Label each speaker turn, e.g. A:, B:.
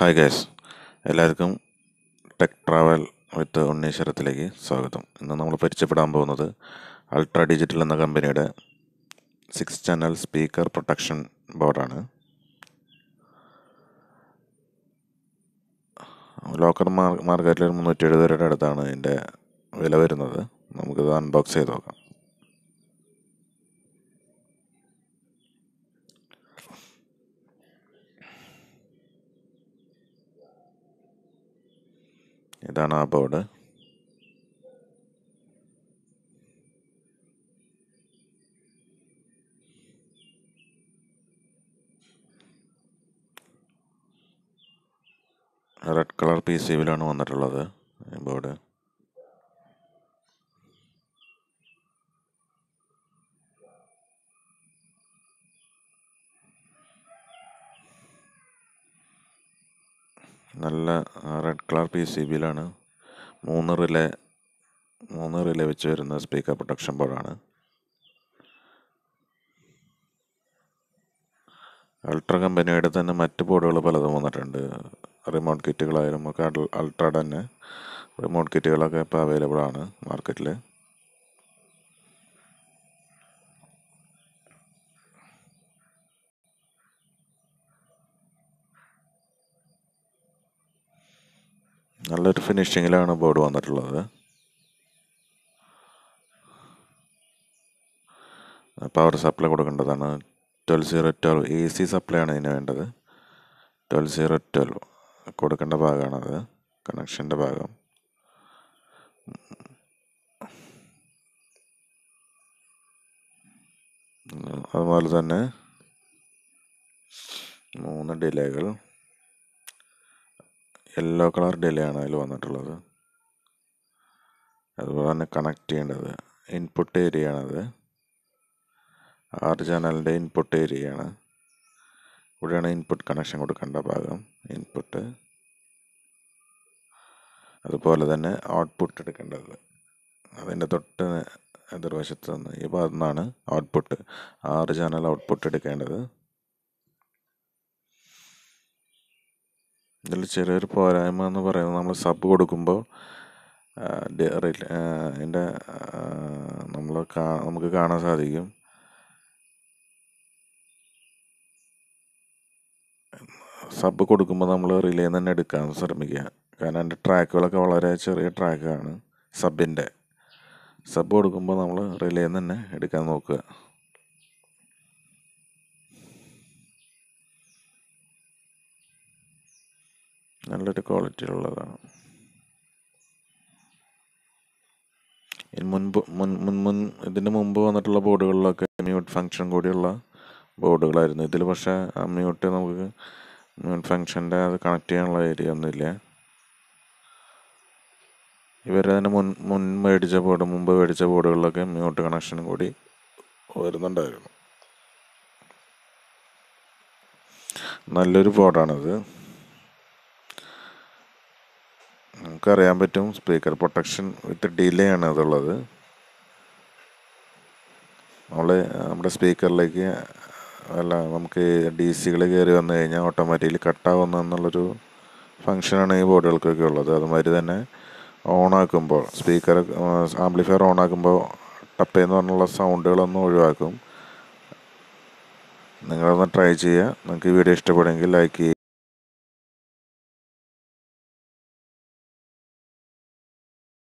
A: hi guys എല്ലാവർക്കും tech travel with ഉണ്ണീശ്വരത്തിലേക്ക് സ്വാഗതം ഇന്ന് നമ്മൾ പരിചയപ്പെടാൻ പോകുന്നത് അൾട്രാ ഡിജിറ്റൽ എന്ന കമ്പനിയുടെ സിക്സ് ചാനൽ സ്പീക്കർ പ്രൊട്ടക്ഷൻ ബോർഡാണ് ലോക്കർ മാർ മാർക്കറ്റിൽ മുന്നൂറ്റി എഴുപത് രൂപയുടെ അടുത്താണ് ഇതിൻ്റെ വില വരുന്നത് നമുക്കിത് അൺബോക്സ് ചെയ്ത് നോക്കാം ഇതാണ് ആ board red colour P C വിലാണ് വന്നിട്ടുള്ളത് ബോർഡ് നല്ല റെഡ് കളർ പി സി ബിയിലാണ് മൂന്ന് റിലേ മൂന്ന് റിലേ വെച്ച് വരുന്ന സ്പീക്കർ പ്രൊട്ടക്ഷൻ ബോർഡാണ് അൾട്ര കമ്പനിയുടെ തന്നെ മറ്റ് ബോർഡുകൾ പലതും വന്നിട്ടുണ്ട് റിമോട്ട് കിറ്റുകളായാലും ഒക്കെ അൾട്രയുടെ തന്നെ റിമോട്ട് കിറ്റുകളൊക്കെ ഇപ്പോൾ അവൈലബിൾ ആണ് മാർക്കറ്റിൽ നല്ലൊരു ഫിനിഷിങ്ങിലാണ് ബോർഡ് വന്നിട്ടുള്ളത് പവർ സപ്ലൈ കൊടുക്കേണ്ടതാണ് twelve zero twelve A C supply ആണ് ഇതിന് വേണ്ടത് ട്വൽവ് സീറോ ട്വൽവ് കൊടുക്കേണ്ട ഭാഗമാണത് കണക്ഷൻ്റെ ഭാഗം അതുപോലെ തന്നെ മൂന്ന് ഡിലേകൾ യെല്ലോ കളർ ഡിലേ ആണ് അതിൽ വന്നിട്ടുള്ളത് അതുപോലെ തന്നെ കണക്ട് ചെയ്യേണ്ടത് ഇൻപുട്ട് ഏരിയ ആണത് ആറ് ചാനലിൻ്റെ ഇൻപുട്ട് ഏരിയ ആണ് ഇവിടെയാണ് ഇൻപുട്ട് കണക്ഷൻ കൊടുക്കേണ്ട ഭാഗം ഇൻപുട്ട് അതുപോലെ തന്നെ ഔട്ട്പുട്ട് എടുക്കേണ്ടത് അതിൻ്റെ തൊട്ട് എതിർവശത്ത് നിന്ന് ഈ ഭാഗത്തുനിന്നാണ് ഔട്ട്പുട്ട് ആറ് ചാനൽ ഔട്ട്പുട്ട് എടുക്കേണ്ടത് ഇതിൽ ചെറിയൊരു പോരായ്മ എന്ന് പറയുന്നത് നമ്മൾ സബ് കൊടുക്കുമ്പോൾ അതിൻ്റെ നമ്മൾ നമുക്ക് കാണാൻ സാധിക്കും സബ് കൊടുക്കുമ്പോൾ നമ്മൾ റിലേ തന്നെ എടുക്കാൻ ശ്രമിക്കുക കാരണം എൻ്റെ ട്രാക്കുകളൊക്കെ വളരെ ചെറിയ ട്രാക്കാണ് സബിൻ്റെ സബ് കൊടുക്കുമ്പോൾ നമ്മൾ റിലേ തന്നെ എടുക്കാൻ നോക്കുക നല്ലൊരു ഉള്ളതാണ് മുൻപ് മുൻ മുൻ മുൻ ഇതിന് മുമ്പ് വന്നിട്ടുള്ള ബോർഡുകളിലൊക്കെ മ്യൂട്ട് ഫങ്ഷൻ കൂടിയുള്ള ബോർഡുകളായിരുന്നു ഇതിൽ പക്ഷേ ആ മ്യൂട്ട് നമുക്ക് മ്യൂട്ട് ഫങ്ഷൻ്റെ അത് കണക്ട് ചെയ്യാനുള്ള ഏരിയ ഒന്നുമില്ല ഇവർ തന്നെ മുൻ മുൻ മേടിച്ച ബോർഡ് മുമ്പ് മേടിച്ച ബോർഡുകളിലൊക്കെ മ്യൂട്ട് കണക്ഷനും കൂടി വരുന്നുണ്ടായിരുന്നു നല്ലൊരു ബോർഡാണിത് നമുക്ക് അറിയാൻ പറ്റും സ്പീക്കർ പ്രൊട്ടക്ഷൻ വിത്ത് ഡിലേ ആണ് അതുള്ളത് നമ്മൾ നമ്മുടെ സ്പീക്കറിലേക്ക് അല്ല നമുക്ക് ഡി സികൾ കയറി വന്നു കഴിഞ്ഞാൽ ഓട്ടോമാറ്റിക്കലി കട്ടാവുന്ന എന്നുള്ളൊരു ഫങ്ഷനാണ് ഈ ബോർഡുകൾക്കൊക്കെ ഉള്ളത് അതുമാതിരി തന്നെ ഓണാക്കുമ്പോൾ സ്പീക്കർ ആംപ്ലിഫയർ ഓണാക്കുമ്പോൾ ടപ്പേന്ന് പറഞ്ഞുള്ള സൗണ്ടുകളൊന്നും ഒഴിവാക്കും നിങ്ങളൊന്ന് ട്രൈ ചെയ്യുക നിങ്ങൾക്ക് ഈ വീഡിയോ ഇഷ്ടപ്പെടുമെങ്കിൽ ലൈക്ക് ചെയ്യുക